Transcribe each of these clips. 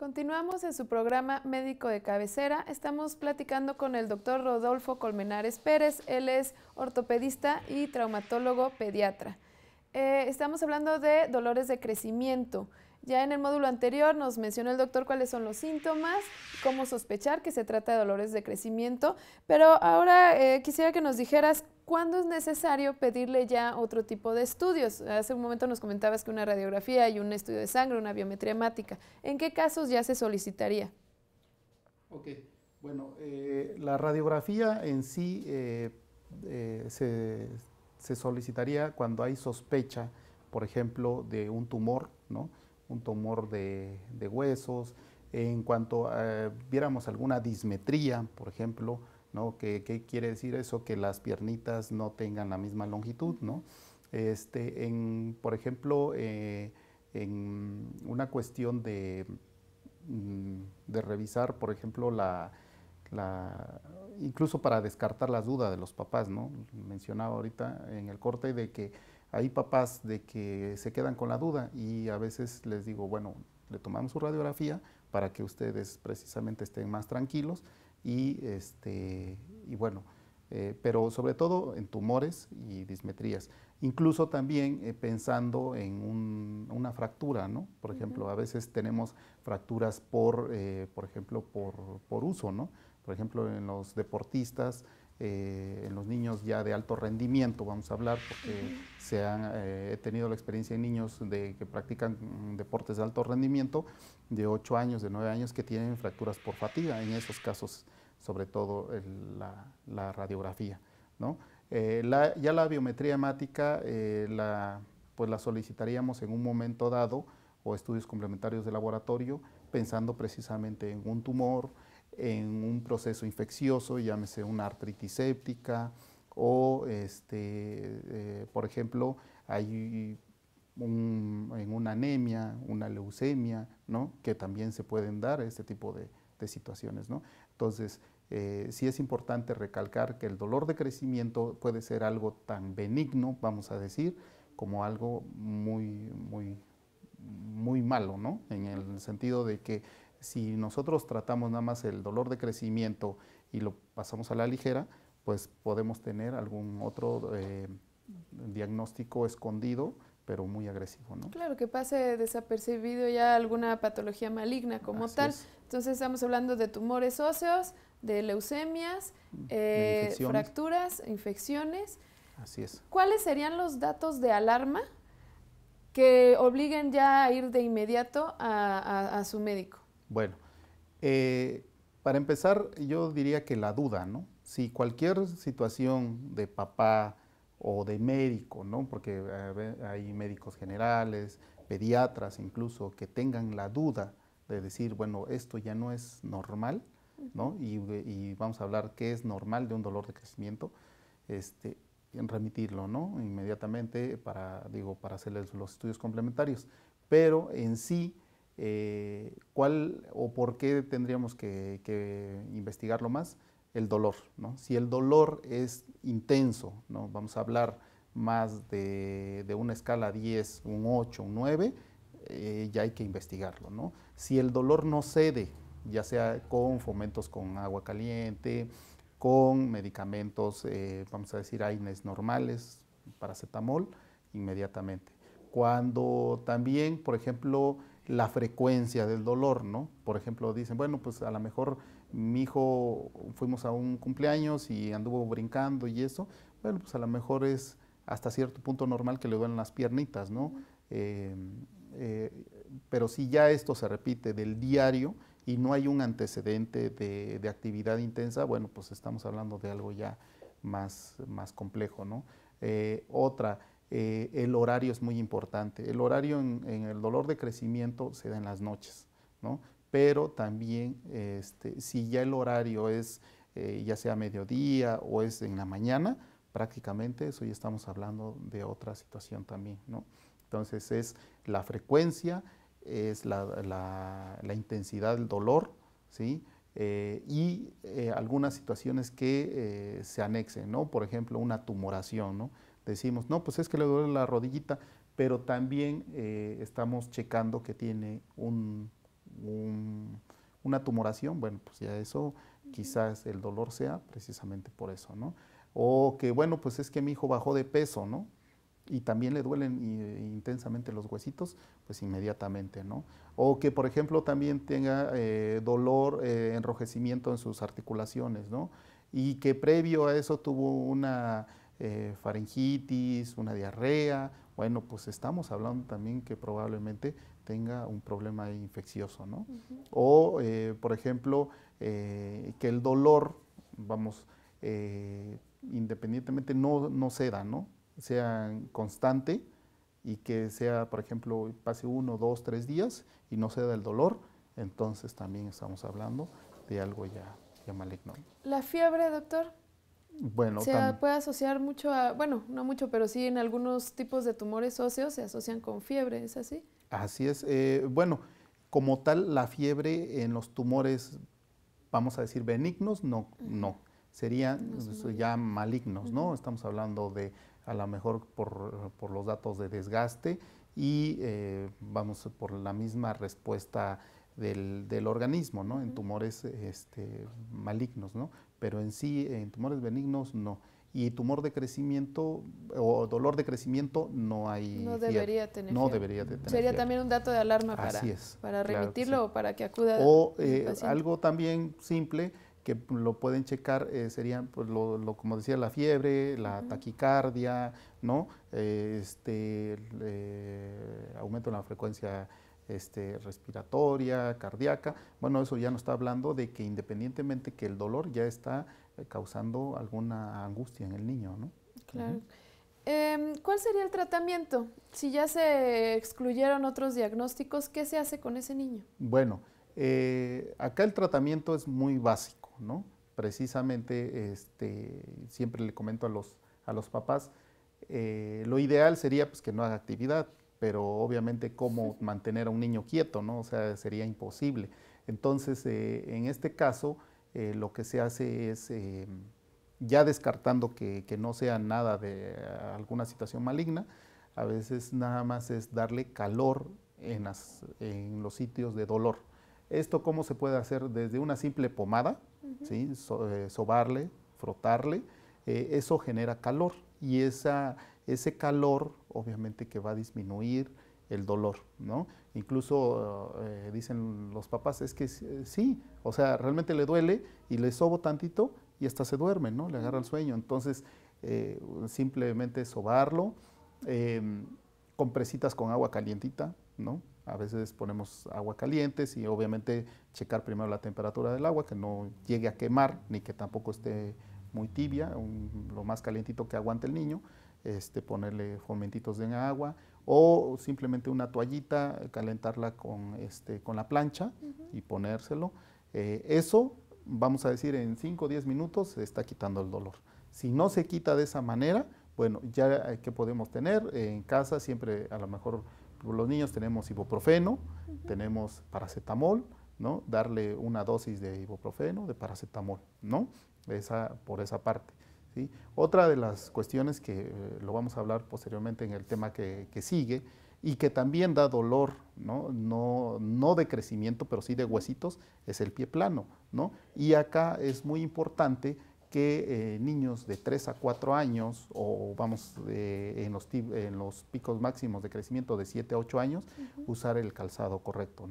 Continuamos en su programa Médico de Cabecera. Estamos platicando con el doctor Rodolfo Colmenares Pérez. Él es ortopedista y traumatólogo pediatra. Eh, estamos hablando de dolores de crecimiento. Ya en el módulo anterior nos mencionó el doctor cuáles son los síntomas, cómo sospechar que se trata de dolores de crecimiento, pero ahora eh, quisiera que nos dijeras ¿cuándo es necesario pedirle ya otro tipo de estudios? Hace un momento nos comentabas que una radiografía y un estudio de sangre, una biometría hemática. ¿En qué casos ya se solicitaría? Ok, bueno, eh, la radiografía en sí eh, eh, se, solicitaría cuando hay sospecha, por ejemplo, de un tumor, ¿no? Un tumor de huesos. En cuanto viéramos alguna dismetría, por ejemplo, ¿Qué, quiere decir eso? Que las piernitas no tengan la misma longitud, ¿no? Este, por ejemplo, eh, en una cuestión mm, de, revisar, por ejemplo, la, incluso para descartar las dudas de los papás, ¿no? Mencionaba ahorita en el corte de que hay papás de que se quedan con la duda y a veces les digo, bueno, le tomamos su radiografía para que ustedes precisamente estén más tranquilos y, este, y bueno, eh, pero sobre todo en tumores y dismetrías. Incluso también eh, pensando en una fractura, ¿no? Por ejemplo, a veces tenemos fracturas por, eh, por ejemplo, por, por, uso, ¿no? Por ejemplo, en los deportistas eh, en los niños ya de alto rendimiento, vamos a hablar, porque se han, eh, he tenido la experiencia en niños de, que practican mm, deportes de alto rendimiento de 8 años, de 9 años, que tienen fracturas por fatiga, en esos casos sobre todo la, radiografía. Eh, ya la biometría hemática pues la solicitaríamos en un momento dado o estudios complementarios de laboratorio pensando precisamente en un tumor, en un proceso infeccioso, llámese una artritis séptica o, este, eh, por ejemplo, hay en una anemia, una leucemia, ¿no? que también se pueden dar este tipo de, situaciones. Entonces, eh, sí es importante recalcar que el dolor de crecimiento puede ser algo tan benigno, vamos a decir, como algo muy, muy, muy malo, ¿no? En el sentido de que si nosotros tratamos nada más el dolor de crecimiento y lo pasamos a la ligera, pues podemos tener algún otro eh, diagnóstico escondido, pero muy agresivo, ¿no? Claro, que pase desapercibido ya alguna patología maligna como tal. Entonces estamos hablando de tumores óseos, de leucemias, mm, eh, fracturas, infecciones. Así es. ¿Cuáles serían los datos de alarma que obliguen ya a ir de inmediato a su médico? Bueno, eh, para empezar, yo diría que la duda, ¿no? Si cualquier situación de papá o de médico, ¿no? Porque eh, hay médicos generales, pediatras incluso, que tengan la duda de decir, bueno, esto ya no es normal, ¿no? Y, vamos a hablar qué es normal de un dolor de crecimiento, este, remitirlo, ¿no? Inmediatamente para, digo, para hacerles los estudios complementarios. Pero en sí, eh, ¿cuál o por qué tendríamos que, investigarlo más? El dolor, ¿no? Si el dolor es intenso, ¿no? Vamos a hablar más de, una escala 10, un 8, un 9, eh, ya hay que investigarlo, ¿no? Si el dolor no cede, ya sea con fomentos con agua caliente, con medicamentos, eh, vamos a decir, AINES normales, paracetamol, inmediatamente. Cuando también, por ejemplo, la frecuencia del dolor, ¿no? Por ejemplo, dicen, bueno, pues a lo mejor mi hijo fuimos a un cumpleaños y anduvo brincando y eso, bueno, pues a lo mejor es hasta cierto punto normal que le duelen las piernitas, ¿no? Em, eh, pero si ya esto se repite del diario y no hay un antecedente de, actividad intensa, bueno, pues estamos hablando de algo ya más, complejo, ¿no? Eh, otra, eh, el horario es muy importante. El horario en, el dolor de crecimiento se da en las noches, ¿no? Pero también este, si ya el horario es eh, ya sea mediodía o es en la mañana, prácticamente eso ya estamos hablando de otra situación también, ¿no? Entonces es la frecuencia, es la, intensidad del dolor, ¿sí? Eh, y algunas situaciones que se anexen, ¿no? Por ejemplo, una tumoración, ¿no? decimos, no, pues es que le duele la rodillita, pero también eh, estamos checando que tiene una tumoración, bueno, pues ya eso quizás el dolor sea precisamente por eso, ¿no? O que, bueno, pues es que mi hijo bajó de peso, ¿no? Y también le duelen eh, intensamente los huesitos, pues inmediatamente, ¿no? O que, por ejemplo, también tenga eh, dolor, enrojecimiento en sus articulaciones, ¿no? Y que previo a eso tuvo una eh, faringitis, una diarrea, bueno, pues estamos hablando también que probablemente tenga un problema infeccioso, ¿no? O, eh, por ejemplo, eh, que el dolor, vamos, eh, independientemente no, no ceda, ¿no? Sea constante y que sea, por ejemplo, pase uno, dos, tres días y no ceda el dolor, entonces también estamos hablando de algo ya, ya maligno. ¿La fiebre, doctor? Bueno, se puede asociar mucho a, bueno, no mucho, pero sí en algunos tipos de tumores óseos se asocian con fiebre, ¿es así? Así es. Eh, bueno, como tal, la fiebre en los tumores, vamos a decir benignos, no, no. Serían ya malignos, ¿no? Estamos hablando de, a lo mejor por, por los datos de desgaste y eh, vamos por la misma respuesta del, del organismo, ¿no? En tumores este, malignos, ¿no? Pero en sí, en tumores benignos, no. Y tumor de crecimiento o dolor de crecimiento no hay. No debería tener. No debería tener. Sería también un dato de alarma para, para remitirlo o para que acuda. O eh, algo también simple que lo pueden checar eh, sería serían, pues, lo, como decía, la fiebre, la taquicardia, ¿no? Eh, este, aumento en la frecuencia este, respiratoria, cardíaca. Bueno, eso ya nos está hablando de que independientemente que el dolor ya está eh, causando alguna angustia en el niño, ¿no? Claro. Em, ¿Cuál sería el tratamiento? Si ya se excluyeron otros diagnósticos, ¿qué se hace con ese niño? Bueno, eh, acá el tratamiento es muy básico, ¿no? Precisamente, este, siempre le comento a los, a los papás, eh, lo ideal sería pues, que no haga actividad, pero obviamente cómo mantener a un niño quieto, ¿no? O sea, sería imposible. Entonces, eh, en este caso, eh, lo que se hace es, eh, ya descartando que, no sea nada de alguna situación maligna, a veces nada más es darle calor en, en los sitios de dolor. Esto cómo se puede hacer desde una simple pomada, ¿sí? sobarle, frotarle, eso genera calor y esa ese calor obviamente que va a disminuir el dolor, ¿no? Incluso eh, dicen los papás, es que sí, o sea, realmente le duele y le sobo tantito y hasta se duerme, ¿no? Le agarra el sueño. Entonces, eh, simplemente sobarlo, em, con compresitas con agua calientita, ¿no? A veces ponemos agua caliente y obviamente checar primero la temperatura del agua, que no llegue a quemar, ni que tampoco esté muy tibia, lo más calientito que aguante el niño. Este, ponerle fomentitos en agua o simplemente una toallita, calentarla con, este, con la plancha y ponérselo. Eh, eso, vamos a decir, en 5 o 10 minutos se está quitando el dolor. Si no se quita de esa manera, bueno, ya que podemos tener eh, en casa siempre a lo mejor los niños tenemos ibuprofeno, tenemos paracetamol, ¿no? Darle una dosis de ibuprofeno, de paracetamol, ¿no? Esa, por esa parte. Otra de las cuestiones que eh, lo vamos a hablar posteriormente en el tema que, sigue y que también da dolor, ¿no? de crecimiento, pero sí de huesitos, es el pie plano. Y acá es muy importante que eh, niños de 3 a 4 años, o vamos en, los picos máximos de crecimiento de 7 a 8 años, usar el calzado correcto.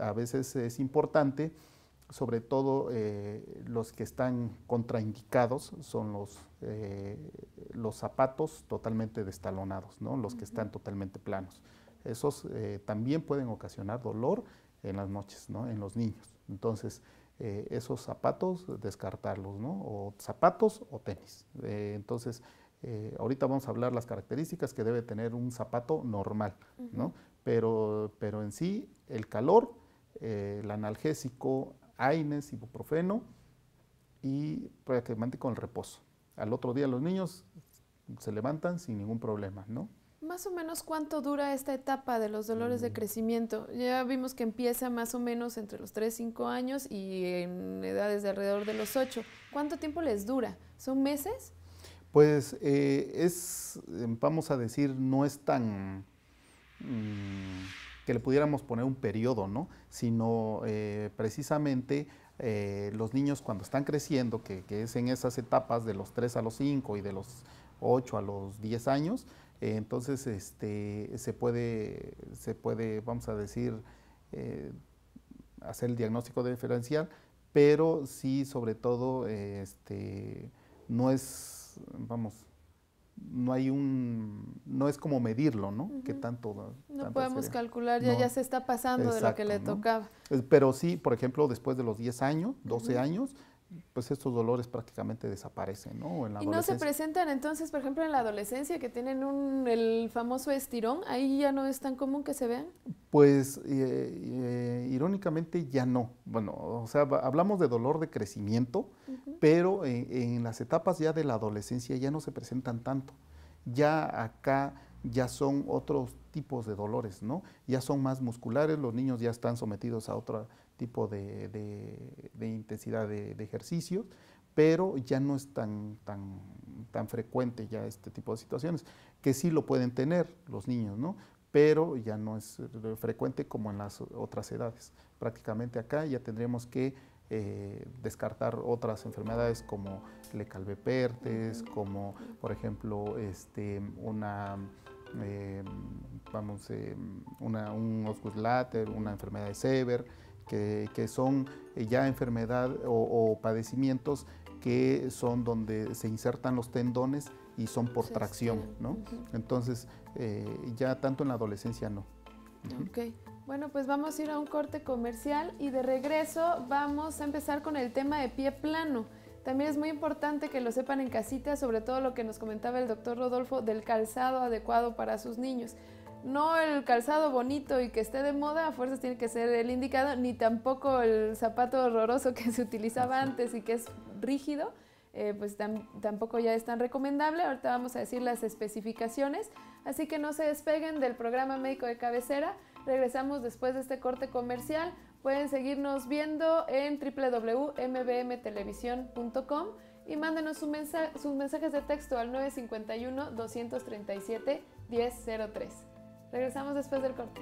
a veces es importante sobre todo eh, los que están contraindicados son los, eh, los zapatos totalmente destalonados, ¿no? los que están totalmente planos. Esos eh, también pueden ocasionar dolor en las noches, ¿no? en los niños. Entonces, esos zapatos, descartarlos, ¿no? o zapatos o tenis. entonces, ahorita vamos a hablar las características que debe tener un zapato normal, ¿no? pero, pero en sí el calor, el analgésico, AINES, ibuprofeno y prácticamente con el reposo. Al otro día los niños se levantan sin ningún problema, ¿no? Más o menos cuánto dura esta etapa de los dolores de mm. crecimiento. Ya vimos que empieza más o menos entre los 3, 5 años y en edades de alrededor de los 8. ¿Cuánto tiempo les dura? ¿Son meses? Pues eh, es, vamos a decir, no es tan... Mm, que le pudiéramos poner un periodo, ¿no? Sino eh, precisamente eh, los niños cuando están creciendo, que, es en esas etapas de los 3 a los 5 y de los 8 a los 10 años, eh, entonces este, se, puede, se puede, vamos a decir, hacer el diagnóstico diferencial, pero sí, sobre todo, este, no es, vamos, no hay un, no es como medirlo, ¿no? Que tanto... No podemos calcular, ya, ya se está pasando de lo que le tocaba. Pero sí, por ejemplo, después de los 10 años, 12 años, pues estos dolores prácticamente desaparecen, ¿no? y no se presentan entonces, por ejemplo, en la adolescencia que tienen un, el famoso estirón, ahí ya no es tan común que se vean. Pues eh, eh, irónicamente ya no. Bueno, o sea, hablamos de dolor de crecimiento, pero en, las etapas ya de la adolescencia ya no se presentan tanto. Ya acá ya son otros tipos de dolores, ¿no? Ya son más musculares, los niños ya están sometidos a otro tipo de, intensidad de, de ejercicios, pero ya no es tan, tan, tan frecuente ya este tipo de situaciones, que sí lo pueden tener los niños, ¿no? Pero ya no es frecuente como en las otras edades. Prácticamente acá ya tendríamos que eh, descartar otras enfermedades como calvepertes, como por ejemplo este, una, eh, vamos, eh, un osgood later, una enfermedad de Sever, que, son ya enfermedad o, padecimientos que son donde se insertan los tendones y son por tracción, ¿no? Entonces, ya tanto en la adolescencia no. Ok. Bueno, pues vamos a ir a un corte comercial y de regreso vamos a empezar con el tema de pie plano. También es muy importante que lo sepan en casita, sobre todo lo que nos comentaba el doctor Rodolfo del calzado adecuado para sus niños. No el calzado bonito y que esté de moda, a fuerzas tiene que ser el indicado, ni tampoco el zapato horroroso que se utilizaba antes y que es rígido, eh, pues tampoco ya es tan recomendable. Ahorita vamos a decir las especificaciones, así que no se despeguen del programa médico de cabecera. Regresamos después de este corte comercial. Pueden seguirnos viendo en www.mbmtelevisión.com y mándenos sus mensajes de texto al 951-237-1003. Regresamos después del corte.